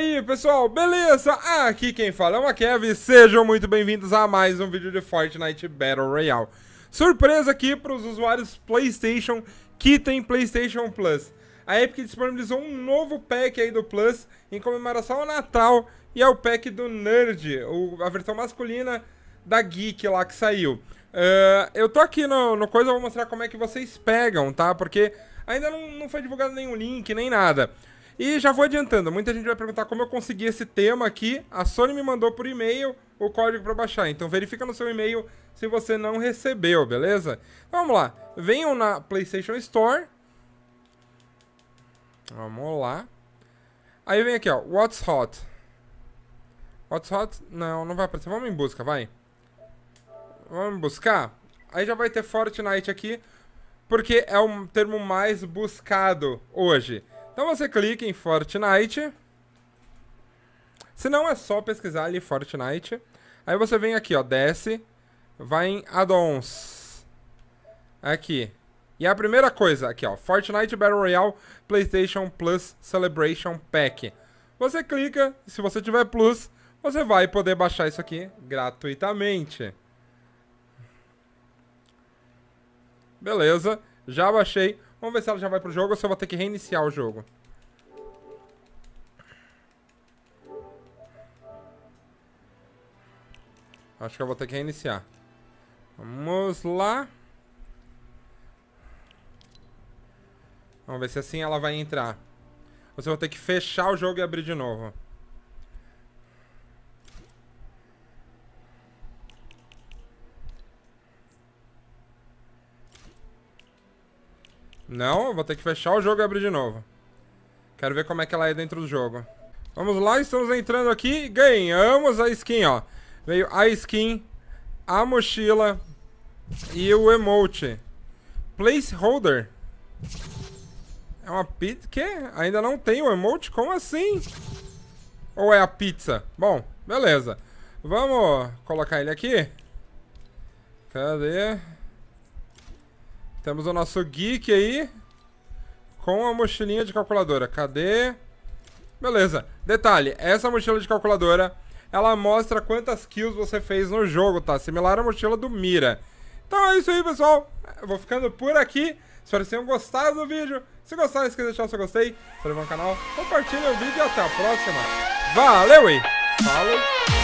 aí, pessoal, beleza? Aqui quem fala é o Kev. e sejam muito bem-vindos a mais um vídeo de Fortnite Battle Royale. Surpresa aqui para os usuários PlayStation que tem PlayStation Plus. A Epic disponibilizou um novo pack aí do Plus em comemoração ao Natal e é o pack do Nerd, a versão masculina da Geek lá que saiu. Uh, eu tô aqui no, no coisa, eu vou mostrar como é que vocês pegam, tá? Porque ainda não, não foi divulgado nenhum link, nem nada. E já vou adiantando, muita gente vai perguntar como eu consegui esse tema aqui. A Sony me mandou por e-mail o código para baixar, então verifica no seu e-mail se você não recebeu, beleza? Vamos lá, venham na PlayStation Store. Vamos lá. Aí vem aqui, ó, What's Hot. What's Hot? Não, não vai aparecer. Vamos em busca, vai. Vamos buscar. Aí já vai ter Fortnite aqui, porque é o termo mais buscado hoje. Então você clica em Fortnite. Se não, é só pesquisar ali Fortnite. Aí você vem aqui, ó, desce, vai em addons, Aqui. E a primeira coisa aqui, ó, Fortnite Battle Royale PlayStation Plus Celebration Pack. Você clica, se você tiver Plus, você vai poder baixar isso aqui gratuitamente. Beleza, já baixei. Vamos ver se ela já vai pro jogo ou se eu vou ter que reiniciar o jogo. Acho que eu vou ter que reiniciar. Vamos lá. Vamos ver se assim ela vai entrar. Ou se eu vou ter que fechar o jogo e abrir de novo. Não, vou ter que fechar o jogo e abrir de novo. Quero ver como é que ela é dentro do jogo. Vamos lá, estamos entrando aqui. Ganhamos a skin, ó. Veio a skin, a mochila e o emote. Placeholder. É uma pizza? Que? Ainda não tem o emote? Como assim? Ou é a pizza? Bom, beleza. Vamos colocar ele aqui. Cadê? Temos o nosso geek aí. Com a mochilinha de calculadora. Cadê? Beleza. Detalhe, essa mochila de calculadora, ela mostra quantas kills você fez no jogo, tá? Similar à mochila do Mira. Então é isso aí, pessoal. Eu vou ficando por aqui. Espero que tenham gostado do vídeo. Se gostaram, não esqueça de deixar o seu gostei. Se inscreva no canal, compartilhe o vídeo e até a próxima. Valeu e falou!